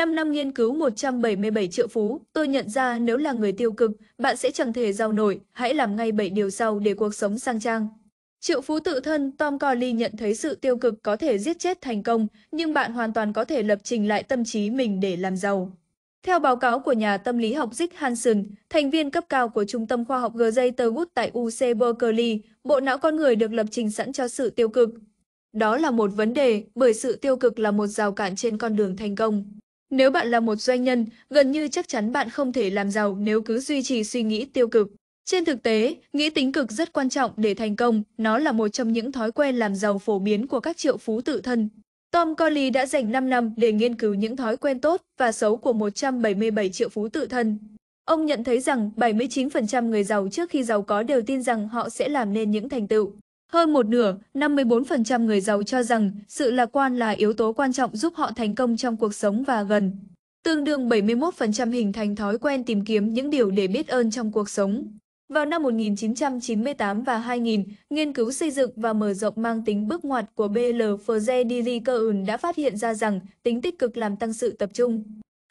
5 năm nghiên cứu 177 triệu phú, tôi nhận ra nếu là người tiêu cực, bạn sẽ chẳng thể giàu nổi, hãy làm ngay 7 điều sau để cuộc sống sang trang. Triệu phú tự thân Tom Corley nhận thấy sự tiêu cực có thể giết chết thành công, nhưng bạn hoàn toàn có thể lập trình lại tâm trí mình để làm giàu. Theo báo cáo của nhà tâm lý học Dick Hansen, thành viên cấp cao của Trung tâm Khoa học g tại UC Berkeley, bộ não con người được lập trình sẵn cho sự tiêu cực. Đó là một vấn đề, bởi sự tiêu cực là một rào cản trên con đường thành công. Nếu bạn là một doanh nhân, gần như chắc chắn bạn không thể làm giàu nếu cứ duy trì suy nghĩ tiêu cực. Trên thực tế, nghĩ tính cực rất quan trọng để thành công, nó là một trong những thói quen làm giàu phổ biến của các triệu phú tự thân. Tom Corley đã dành 5 năm để nghiên cứu những thói quen tốt và xấu của 177 triệu phú tự thân. Ông nhận thấy rằng 79% người giàu trước khi giàu có đều tin rằng họ sẽ làm nên những thành tựu. Hơn một nửa, 54% người giàu cho rằng sự lạc quan là yếu tố quan trọng giúp họ thành công trong cuộc sống và gần. Tương đương 71% hình thành thói quen tìm kiếm những điều để biết ơn trong cuộc sống. Vào năm 1998 và 2000, nghiên cứu xây dựng và mở rộng mang tính bước ngoặt của BL Ferdinand đã phát hiện ra rằng tính tích cực làm tăng sự tập trung,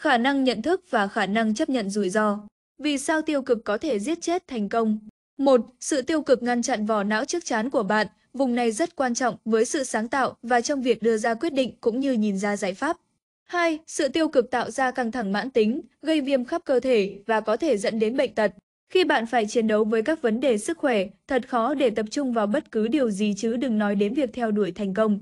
khả năng nhận thức và khả năng chấp nhận rủi ro. Vì sao tiêu cực có thể giết chết thành công? 1. Sự tiêu cực ngăn chặn vỏ não trước chán của bạn. Vùng này rất quan trọng với sự sáng tạo và trong việc đưa ra quyết định cũng như nhìn ra giải pháp. 2. Sự tiêu cực tạo ra căng thẳng mãn tính, gây viêm khắp cơ thể và có thể dẫn đến bệnh tật. Khi bạn phải chiến đấu với các vấn đề sức khỏe, thật khó để tập trung vào bất cứ điều gì chứ đừng nói đến việc theo đuổi thành công.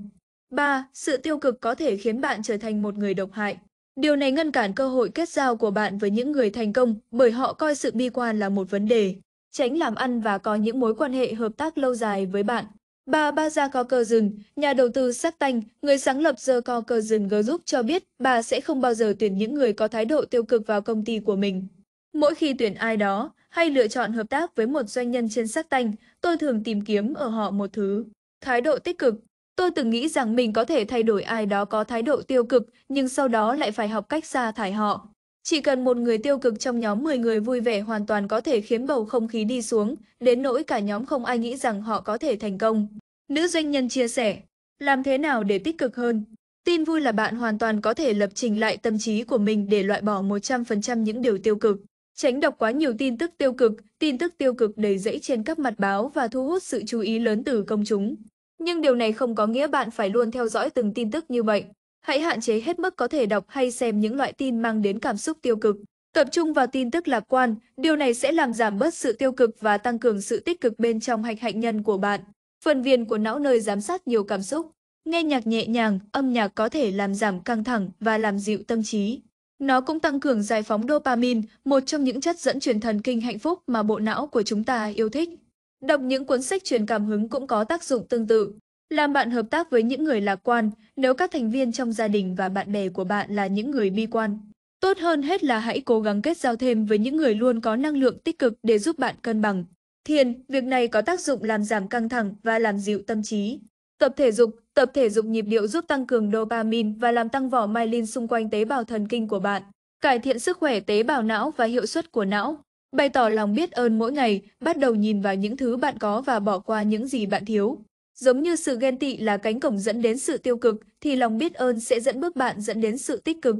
3. Sự tiêu cực có thể khiến bạn trở thành một người độc hại. Điều này ngăn cản cơ hội kết giao của bạn với những người thành công bởi họ coi sự bi quan là một vấn đề tránh làm ăn và có những mối quan hệ hợp tác lâu dài với bạn. Bà Baza Corcoran, nhà đầu tư sắc tanh, người sáng lập The Corcoran Group cho biết bà sẽ không bao giờ tuyển những người có thái độ tiêu cực vào công ty của mình. Mỗi khi tuyển ai đó, hay lựa chọn hợp tác với một doanh nhân trên sắc tanh, tôi thường tìm kiếm ở họ một thứ. Thái độ tích cực. Tôi từng nghĩ rằng mình có thể thay đổi ai đó có thái độ tiêu cực, nhưng sau đó lại phải học cách sa thải họ. Chỉ cần một người tiêu cực trong nhóm 10 người vui vẻ hoàn toàn có thể khiến bầu không khí đi xuống, đến nỗi cả nhóm không ai nghĩ rằng họ có thể thành công. Nữ doanh nhân chia sẻ, làm thế nào để tích cực hơn? Tin vui là bạn hoàn toàn có thể lập trình lại tâm trí của mình để loại bỏ 100% những điều tiêu cực. Tránh đọc quá nhiều tin tức tiêu cực, tin tức tiêu cực đầy rẫy trên các mặt báo và thu hút sự chú ý lớn từ công chúng. Nhưng điều này không có nghĩa bạn phải luôn theo dõi từng tin tức như vậy. Hãy hạn chế hết mức có thể đọc hay xem những loại tin mang đến cảm xúc tiêu cực. Tập trung vào tin tức lạc quan, điều này sẽ làm giảm bớt sự tiêu cực và tăng cường sự tích cực bên trong hạch hạnh nhân của bạn. Phần viền của não nơi giám sát nhiều cảm xúc. Nghe nhạc nhẹ nhàng, âm nhạc có thể làm giảm căng thẳng và làm dịu tâm trí. Nó cũng tăng cường giải phóng dopamine, một trong những chất dẫn truyền thần kinh hạnh phúc mà bộ não của chúng ta yêu thích. Đọc những cuốn sách truyền cảm hứng cũng có tác dụng tương tự. Làm bạn hợp tác với những người lạc quan nếu các thành viên trong gia đình và bạn bè của bạn là những người bi quan. Tốt hơn hết là hãy cố gắng kết giao thêm với những người luôn có năng lượng tích cực để giúp bạn cân bằng. Thiền, việc này có tác dụng làm giảm căng thẳng và làm dịu tâm trí. Tập thể dục, tập thể dục nhịp điệu giúp tăng cường dopamine và làm tăng vỏ myelin xung quanh tế bào thần kinh của bạn, cải thiện sức khỏe tế bào não và hiệu suất của não. Bày tỏ lòng biết ơn mỗi ngày, bắt đầu nhìn vào những thứ bạn có và bỏ qua những gì bạn thiếu. Giống như sự ghen tị là cánh cổng dẫn đến sự tiêu cực, thì lòng biết ơn sẽ dẫn bước bạn dẫn đến sự tích cực.